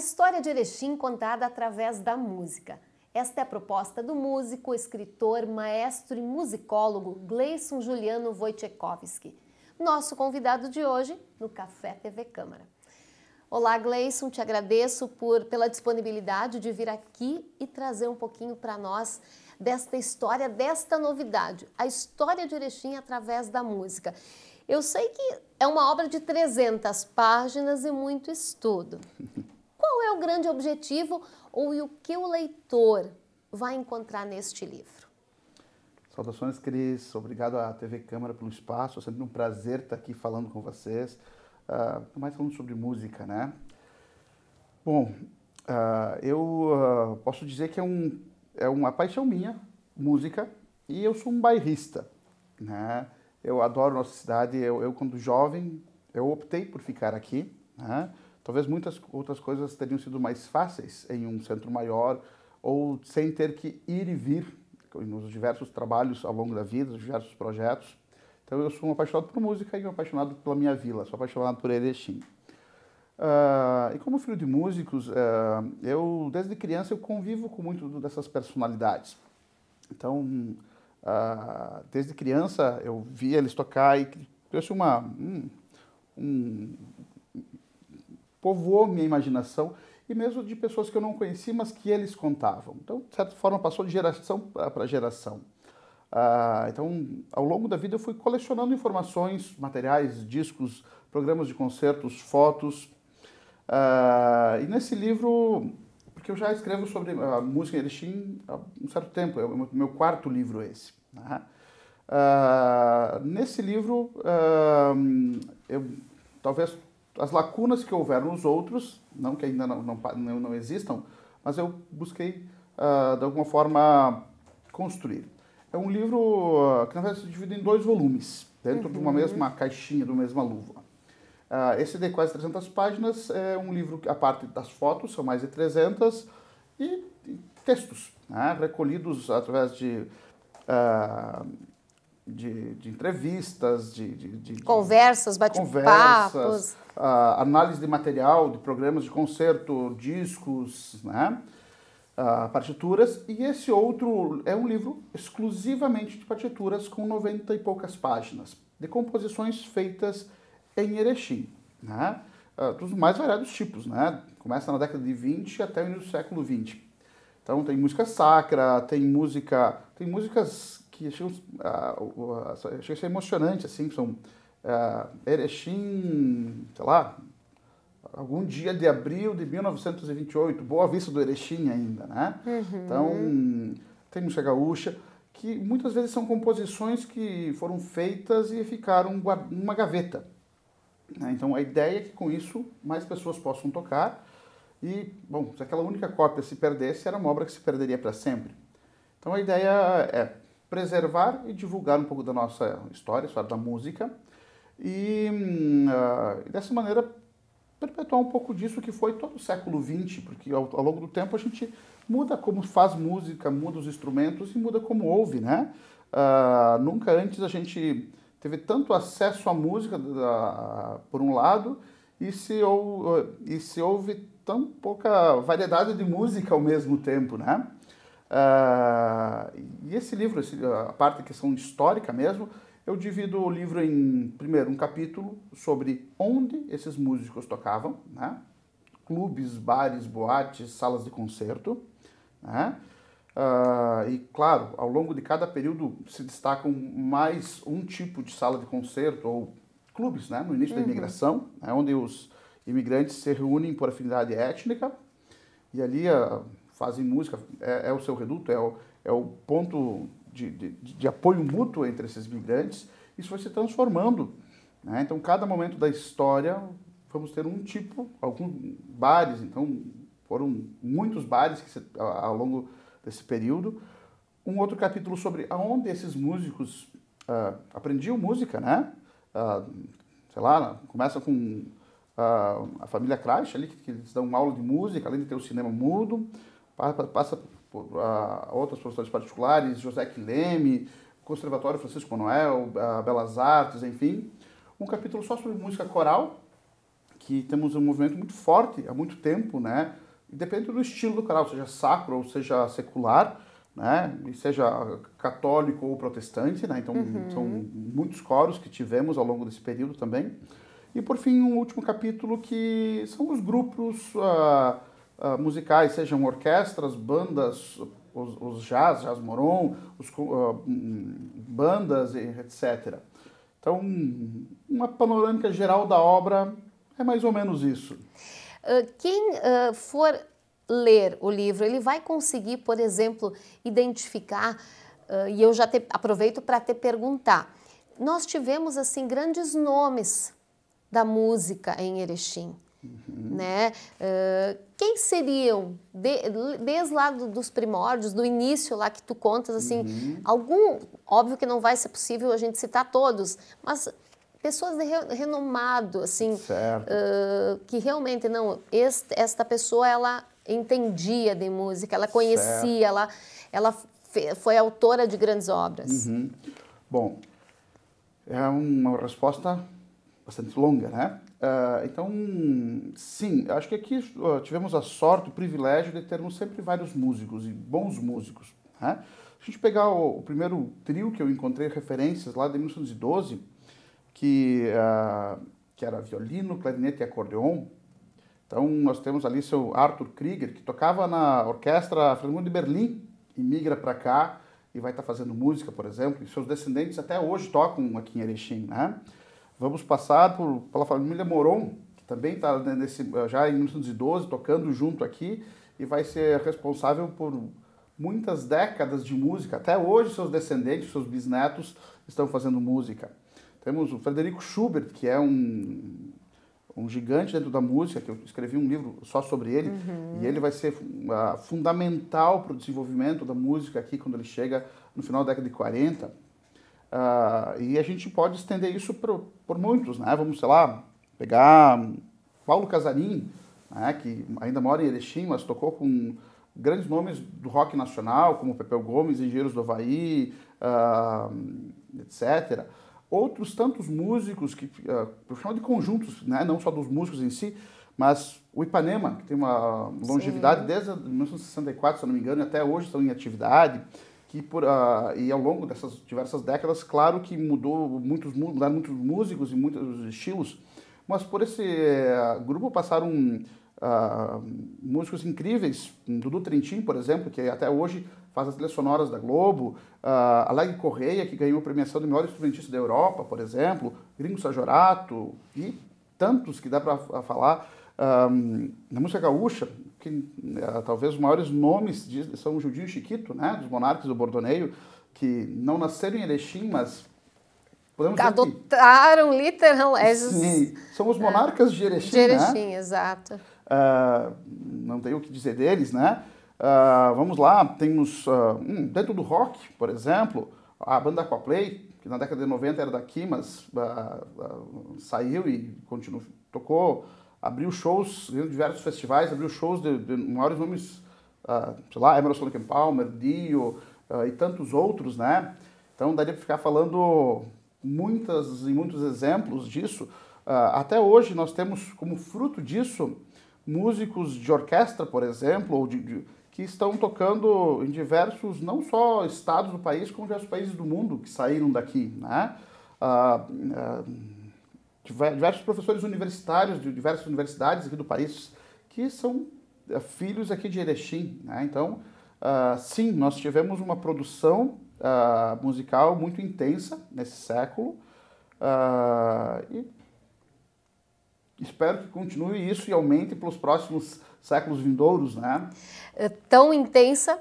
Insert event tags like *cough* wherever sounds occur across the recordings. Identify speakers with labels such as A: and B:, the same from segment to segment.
A: história de Erechim contada através da música. Esta é a proposta do músico, escritor, maestro e musicólogo Gleison Juliano Wojciechowski, nosso convidado de hoje no Café TV Câmara. Olá, Gleison, te agradeço por, pela disponibilidade de vir aqui e trazer um pouquinho para nós desta história, desta novidade, a história de Erechim através da música. Eu sei que é uma obra de 300 páginas e muito estudo. *laughs* Qual é o grande objetivo ou o que o leitor vai encontrar neste livro?
B: Saudações, Cris. Obrigado à TV Câmara pelo espaço. É sempre um prazer estar aqui falando com vocês. Uh, mais falando sobre música, né? Bom, uh, eu uh, posso dizer que é, um, é uma paixão minha, música, e eu sou um bairrista, né? Eu adoro nossa cidade. Eu, eu quando jovem, eu optei por ficar aqui, né? Talvez muitas outras coisas teriam sido mais fáceis em um centro maior ou sem ter que ir e vir nos diversos trabalhos ao longo da vida, nos diversos projetos. Então eu sou um apaixonado por música e um apaixonado pela minha vila, sou apaixonado por Erechim. Uh, e como filho de músicos, uh, eu desde criança eu convivo com muito dessas personalidades. Então, uh, desde criança eu via eles tocar e trouxe uma um povoou minha imaginação e mesmo de pessoas que eu não conheci, mas que eles contavam. Então, de certa forma, passou de geração para geração. Ah, então, ao longo da vida, eu fui colecionando informações, materiais, discos, programas de concertos, fotos. Ah, e nesse livro, porque eu já escrevo sobre a ah, música em Erechim há um certo tempo, é o meu quarto livro esse. Né? Ah, nesse livro, ah, eu talvez as lacunas que houveram nos outros, não que ainda não, não, não, existam, mas eu busquei, uh, de alguma forma, construir. É um livro ah, que, na verdade, se divide em dois volumes, dentro uhum. de uma uhum. mesma caixinha, de uma mesma luva. Uh, esse de quase 300 páginas é um livro, que, a parte das fotos, são mais de 300, e, e textos, né, recolhidos através de... Uh, de, de entrevistas, de, de, de
A: conversas, bate-papos,
B: uh, análise de material, de programas de concerto, discos, né? Uh, partituras. E esse outro é um livro exclusivamente de partituras com 90 e poucas páginas, de composições feitas em Erechim, né? Uh, dos mais variados tipos, né? Começa na década de 20 até o início do século 20. Então tem música sacra, tem música, tem músicas que chegam a, a, a, chega a ser emocionante, assim, são é, Erechim, sei lá, algum dia de abril de 1928, Boa Vista do Erechim ainda, né? Uhum. Então, tem música gaúcha, que muitas vezes são composições que foram feitas e ficaram numa gaveta. Né? Então, a ideia é que com isso mais pessoas possam tocar e, bom, se aquela única cópia se perdesse, era uma obra que se perderia para sempre. Então, a ideia é preservar e divulgar um pouco da nossa história, história da música, e uh, dessa maneira perpetuar um pouco disso que foi todo o século XX, porque ao, ao, longo do tempo a gente muda como faz música, muda os instrumentos e muda como ouve, né? Uh, nunca antes a gente teve tanto acesso à música, por um lado, e se, ou, e se houve tão pouca variedade de música ao mesmo tempo, né? Uh, e esse livro, a parte da questão histórica mesmo, eu divido o livro em, primeiro, um capítulo sobre onde esses músicos tocavam, né? clubes, bares, boates, salas de concerto. Né? Uh, e, claro, ao longo de cada período se destacam mais um tipo de sala de concerto ou clubes, né? no início uhum. da imigração, né? onde os imigrantes se reúnem por afinidade étnica. E ali... Uh, fazem música, é, é o seu reduto, é o, é o ponto de, de, de, apoio mútuo entre esses migrantes, isso vai se transformando. Né? Então, cada momento da história, vamos ter um tipo, alguns bares, então foram muitos bares que se, ao longo desse período. Um outro capítulo sobre aonde esses músicos uh, aprendiam música, né? Uh, sei lá, começa com uh, a família Crash ali, que, que, eles dão uma aula de música, além de ter o cinema mudo passa por outras professores particulares, José Quileme, Conservatório Francisco Manuel, Belas Artes, enfim. Um capítulo só sobre música coral, que temos um movimento muito forte há muito tempo, né? Independente depende do estilo do coral, seja sacro ou seja secular, né? E seja católico ou protestante, né? Então uhum. são muitos coros que tivemos ao longo desse período também. E por fim, um último capítulo que são os grupos. Uh, uh, musicais, sejam orquestras, bandas, os, os jazz, jazz moron, os, uh, bandas, etc. Então, uma panorâmica geral da obra é mais ou menos isso.
A: Ah, quem uh, for ler o livro, ele vai conseguir, por exemplo, identificar, uh, e eu já te, aproveito para te perguntar, nós tivemos assim grandes nomes da música em Erechim. Uhum. Né? Uh, quem seriam, de, desde lá do, dos primórdios, do início lá que tu contas, assim, uhum. algum, óbvio que não vai ser possível a gente citar todos, mas pessoas de re, renomado, assim, uh, que realmente, não, este, esta pessoa, ela entendia de música, ela conhecia, certo. ela, ela fe, foi autora de grandes obras.
B: Uhum. Bom, é uma resposta bastante longa, né? Uh, então, sim, acho que aqui uh, tivemos a sorte, o privilégio de termos sempre vários músicos e bons músicos. Né? Se a gente pegar o, o, primeiro trio que eu encontrei referências lá de 1912, que, uh, que era violino, clarinete e acordeon, então nós temos ali seu Arthur Krieger, que tocava na orquestra Fernando de Berlim e migra para cá e vai estar tá fazendo música, por exemplo, e seus descendentes até hoje tocam aqui em Erechim, né? Vamos passar por, pela família Moron, que também está né, nesse, já em 1912, tocando junto aqui, e vai ser responsável por muitas décadas de música. Até hoje, seus descendentes, seus bisnetos estão fazendo música. Temos o Frederico Schubert, que é um, um gigante dentro da música, que eu escrevi um livro só sobre ele, uhum. e ele vai ser uh, fundamental para o desenvolvimento da música aqui quando ele chega no final da década de 40. Uh, e a gente pode estender isso por, por muitos, né? Vamos, sei lá, pegar Paulo Casarim, né? que ainda mora em Erechim, mas tocou com grandes nomes do rock nacional, como Pepeu Gomes, Engenheiros do Havaí, uh, ah, etc. Outros tantos músicos, que uh, eu chamo de conjuntos, né? não só dos músicos em si, mas o Ipanema, que tem uma longevidade Sim. desde 1964, se não me engano, e até hoje estão em atividade que por, uh, e ao longo dessas diversas décadas, claro que mudou muitos, mudaram muitos músicos e muitos estilos, mas por esse uh, grupo passaram uh, músicos incríveis, Dudu Trentin, por exemplo, que até hoje faz as trilhas sonoras da Globo, uh, Alegre Correia, que ganhou a premiação do melhor instrumentista da Europa, por exemplo, Gringo Sajorato e tantos que dá para falar. Um, na música gaúcha, que é, talvez os maiores nomes de, são o Judinho e Chiquito, né? Dos monarcas do Bordoneio, que não nasceram em Erechim, mas Podemos
A: Adotaram literalmente. É
B: Sim, são os é, monarcas de Erechim, De né? Erechim,
A: né? exato.
B: Uh, não tenho o que dizer deles, né? Uh, vamos lá, temos uh, dentro do rock, por exemplo, a banda Coplay, que na década de 90 era daqui, mas saiu e continuou, tocou abriu shows em diversos festivais, abriu shows de, de maiores nomes, uh, sei lá, Emerson Lincoln Palmer, Dio uh, e tantos outros, né? Então daria para ficar falando muitas e muitos exemplos disso. Uh, até hoje nós temos como fruto disso músicos de orquestra, por exemplo, ou de, de, que estão tocando em diversos, não só estados do país, como diversos países do mundo que saíram daqui, né? Uh, diversos professores universitários de diversas universidades aqui do país que são eh, filhos aqui de Erechim. Né? Então, uh, sim, nós tivemos uma produção uh, musical muito intensa nesse século uh, e espero que continue isso e aumente pelos próximos séculos vindouros. Né?
A: É tão intensa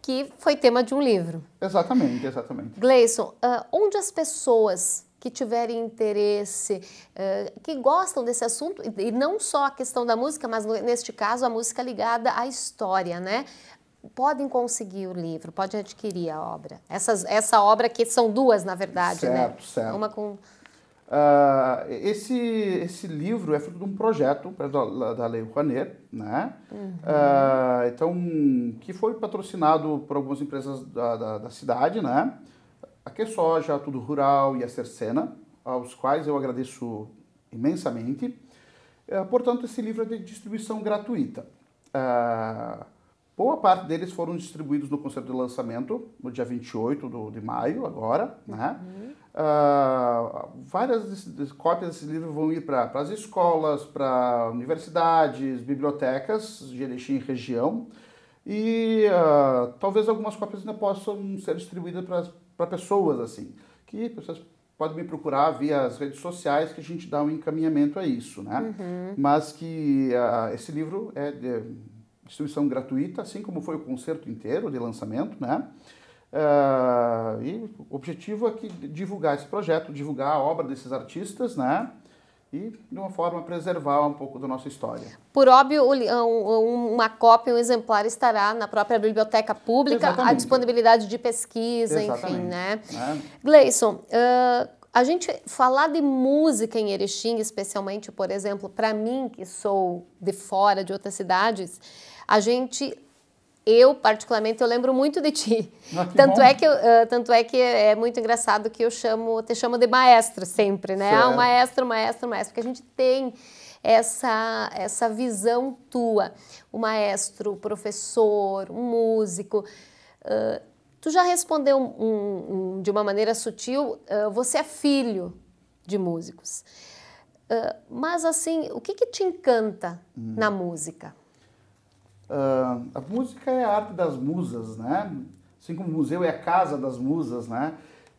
A: que foi tema de um livro.
B: Exatamente, exatamente.
A: Gleison, onde as pessoas que tiverem interesse, eh, que gostam desse assunto, e não só a questão da música, mas neste caso a música ligada à história, né? Podem conseguir o livro, podem adquirir a obra. Essas, essa obra que são duas, na verdade, né? certo, né? Certo. Uma com.
B: Uh, esse, esse livro é fruto de um projeto da, da Lei Rouanet, né? Uhum. Uh, então, que foi patrocinado por algumas empresas da, da, da cidade, né? Aqui é Soja, Tudo Rural e é a Cercena, aos quais eu agradeço imensamente. Eh, portanto, esse livro é de distribuição gratuita. Eh, boa parte deles foram distribuídos no concerto de lançamento, no dia 28 de maio, agora. Né? Uhum. várias cópias desse livro vão ir para as escolas, para universidades, bibliotecas de Erechim e região. E uh, talvez algumas cópias ainda possam ser distribuídas para para pessoas assim, que pessoas podem me procurar via as redes sociais que a gente dá um encaminhamento a isso, né? Uhum. Mas que uh, esse livro é de distribuição gratuita, assim como foi o concerto inteiro de lançamento, né? Uh, e o objetivo é que divulgar esse projeto, divulgar a obra desses artistas, né? e, de uma forma, preservar um pouco da nossa história.
A: Por óbvio, uma cópia, um exemplar estará na própria biblioteca pública, Exatamente. a disponibilidade de pesquisa, Exatamente. enfim, né? É. Gleison, uh, a gente falar de música em Erechim, especialmente, por exemplo, para mim, que sou de fora, de outras cidades, a gente eu, particularmente, eu lembro muito de ti. Ah, tanto, bom. é que eu, uh, tanto é que é muito engraçado que eu chamo, te chamo de maestro sempre, né? Certo. Ah, um maestro, maestro, maestro. Porque a gente tem essa, essa visão tua. O maestro, o professor, o músico. Uh, tu já respondeu um, um, de uma maneira sutil, uh, você é filho de músicos. Uh, mas assim, o que, que te encanta hum. na música?
B: Uh, a música é a arte das musas, né? Assim como o museu é a casa das musas, né?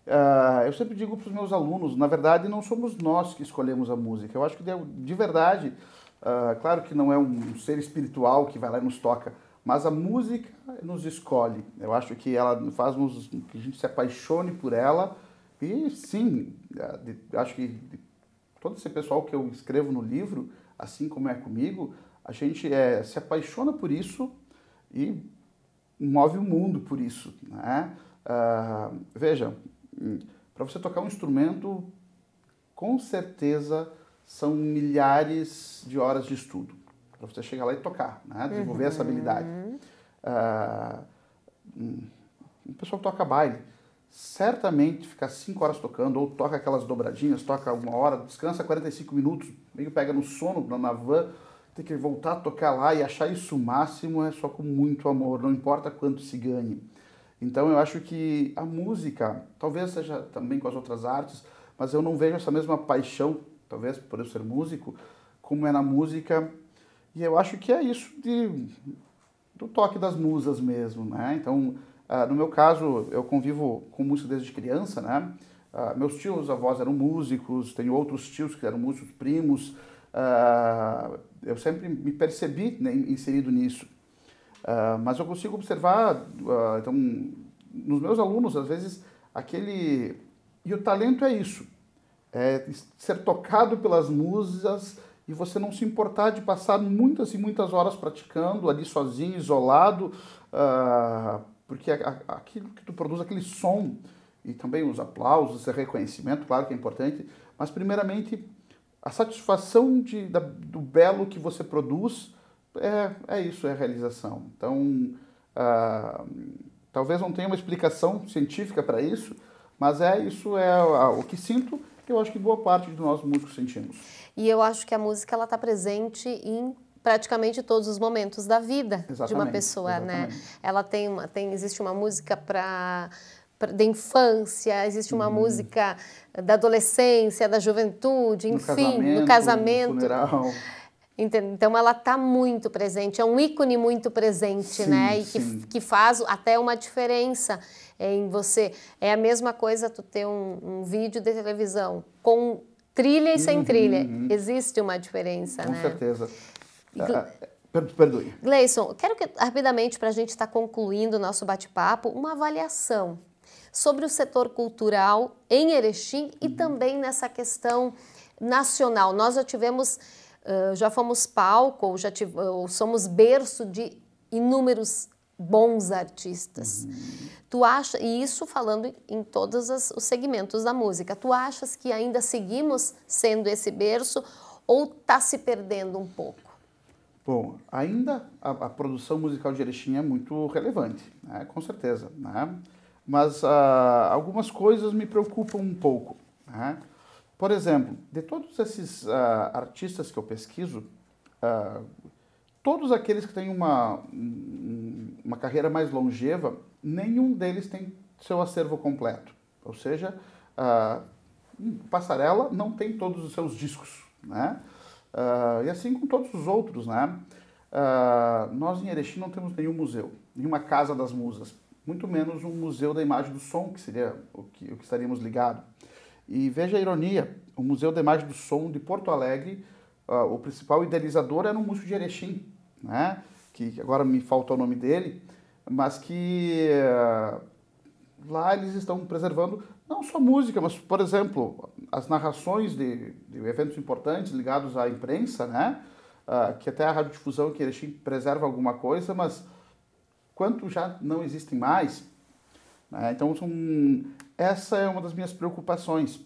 B: Uh, eu sempre digo para os meus alunos, na verdade, não somos nós que escolhemos a música. Eu acho que de, de verdade, uh, claro que não é um ser espiritual que vai lá e nos toca, mas a música nos escolhe. Eu acho que ela faz nos, que a gente se apaixone por ela. E sim, é, de, acho que de, todo esse pessoal que eu escrevo no livro, assim como é comigo, a gente é, se apaixona por isso e move o mundo por isso. Né? Uh, veja, hum, para você tocar um instrumento, com certeza são milhares de horas de estudo para você chegar lá e tocar, né? desenvolver uhum. essa habilidade. Uh, um ah, hum, pessoal que toca baile, certamente ficar 5 horas tocando, ou toca aquelas dobradinhas, toca uma hora, descansa 45 minutos, meio pega no sono, na van, ter que voltar a tocar lá e achar isso o máximo é só com muito amor, não importa quanto se ganhe. Então eu acho que a música, talvez seja também com as outras artes, mas eu não vejo essa mesma paixão, talvez por eu ser músico, como é na música. E eu acho que é isso de, do toque das musas mesmo, né? Então, ah, no meu caso, eu convivo com música desde criança, né? Ah, meus tios, avós eram músicos, tenho outros tios que eram músicos, primos, Uh, eu sempre me percebi né, inserido nisso. Uh, mas eu consigo observar, uh, então, nos meus alunos, às vezes, aquele. E o talento é isso: é ser tocado pelas musas e você não se importar de passar muitas e muitas horas praticando ali sozinho, isolado, porque aquilo que tu produz, aquele som, e também os aplausos, esse reconhecimento, claro que é importante, mas primeiramente a satisfação de, da, do belo que você produz é, é isso, é realização. Então, ah, talvez não tenha uma explicação científica para isso, mas é isso é o que sinto que eu acho que boa parte de nós músicos sentimos.
A: E eu acho que a música ela está presente em praticamente todos os momentos da vida exatamente, de uma pessoa, né? exatamente. né? Ela tem uma, tem existe uma música para da infância, existe uma música da adolescência, da juventude, enfim, do casamento. No casamento. Entendeu? Então ela está muito presente, é um ícone muito presente, sim, né? E que, que faz até uma diferença em você. É a mesma coisa tu ter um, um vídeo de televisão com trilha e sem uhum, trilha. Uhum. Existe uma diferença, com né? Com
B: certeza. Ah, perdoe.
A: Gleison, quero que, rapidamente, para a gente estar tá concluindo o nosso bate-papo, uma avaliação sobre o setor cultural em Erechim e uhum. também nessa questão nacional. Nós já tivemos, já fomos palco, ou já tive, ou somos berço de inúmeros bons artistas. Uhum. Tu acha, e isso falando em todos os segmentos da música, tu achas que ainda seguimos sendo esse berço ou está se perdendo um pouco?
B: Bom, ainda a, a, produção musical de Erechim é muito relevante, né? com certeza. Né? mas ah, algumas coisas me preocupam um pouco. Né? Por exemplo, de todos esses ah, artistas que eu pesquiso, ah, todos aqueles que têm uma, uma carreira mais longeva, nenhum deles tem seu acervo completo. Ou seja, Passarela não tem todos os seus discos. Né? e assim com todos os outros. Né? nós em Erechim não temos nenhum museu, nenhuma casa das musas muito menos um museu da imagem do som, que seria o que, o que estaríamos ligado. E veja a ironia, o Museu da Imagem do Som de Porto Alegre, uh, o principal idealizador era um músico de Erechim, né? que agora me falta o nome dele, mas que uh, lá eles estão preservando não só música, mas, por exemplo, as narrações de, de eventos importantes ligados à imprensa, né? Uh, que até a radiodifusão que Erechim preserva alguma coisa, mas quanto já não existem mais. Né? Então, são, essa é uma das minhas preocupações.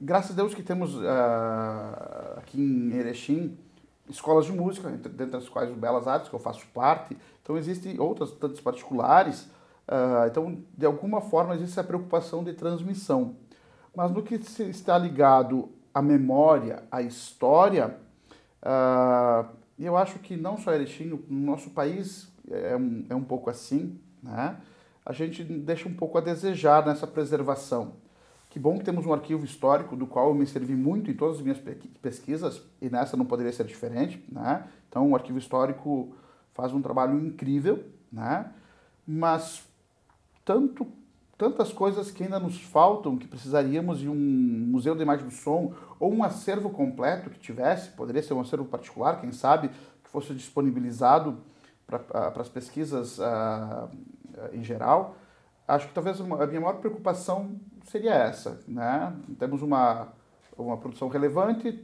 B: Graças a Deus que temos uh, aqui em Erechim escolas de música, dentre as quais o Belas Artes, que eu faço parte. Então, existem outras, tantas particulares. Uh, então, de alguma forma, existe essa preocupação de transmissão. Mas no que está ligado à memória, à história, uh, eu acho que não só Erechim, no nosso país é um, é um pouco assim, né? a gente deixa um pouco a desejar nessa preservação. Que bom que temos um arquivo histórico do qual eu me servi muito em todas as minhas pesquisas, e nessa não poderia ser diferente. Né? Então, o arquivo histórico faz um trabalho incrível, né? mas tanto, tantas coisas que ainda nos faltam, que precisaríamos de um museu de imagem do som, ou um acervo completo que tivesse, poderia ser um acervo particular, quem sabe, que fosse disponibilizado para as ah, pesquisas uh, em geral, acho que talvez a minha maior preocupação seria essa. Né? Temos uma, uma produção relevante,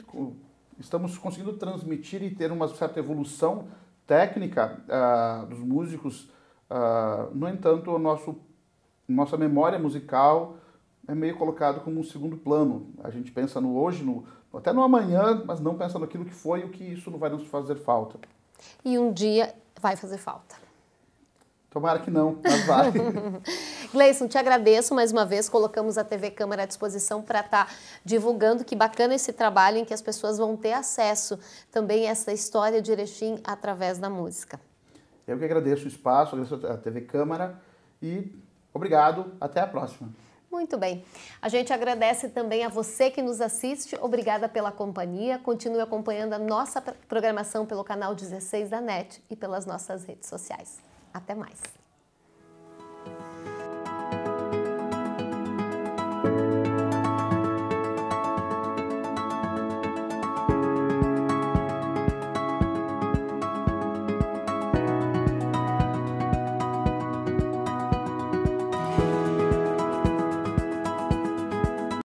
B: estamos conseguindo transmitir e ter uma certa evolução técnica uh, dos músicos, uh, no entanto, nosso, nossa memória musical é meio colocado como um segundo plano. A gente pensa no hoje, no, até no amanhã, mas não pensa naquilo que foi e o que isso não vai nos fazer falta.
A: E um dia vai fazer falta.
B: Tomara que não, mas vai.
A: *laughs* Gleison, te agradeço mais uma vez. Colocamos a TV Câmara à disposição para estar tá divulgando. Que bacana esse trabalho em que as pessoas vão ter acesso também a essa história de Erechim através da música.
B: Eu que agradeço o espaço, agradeço a TV Câmara e obrigado. Até a próxima.
A: Muito bem. A gente agradece também a você que nos assiste. Obrigada pela companhia. Continue acompanhando a nossa programação pelo canal 16 da NET e pelas nossas redes sociais. Até mais.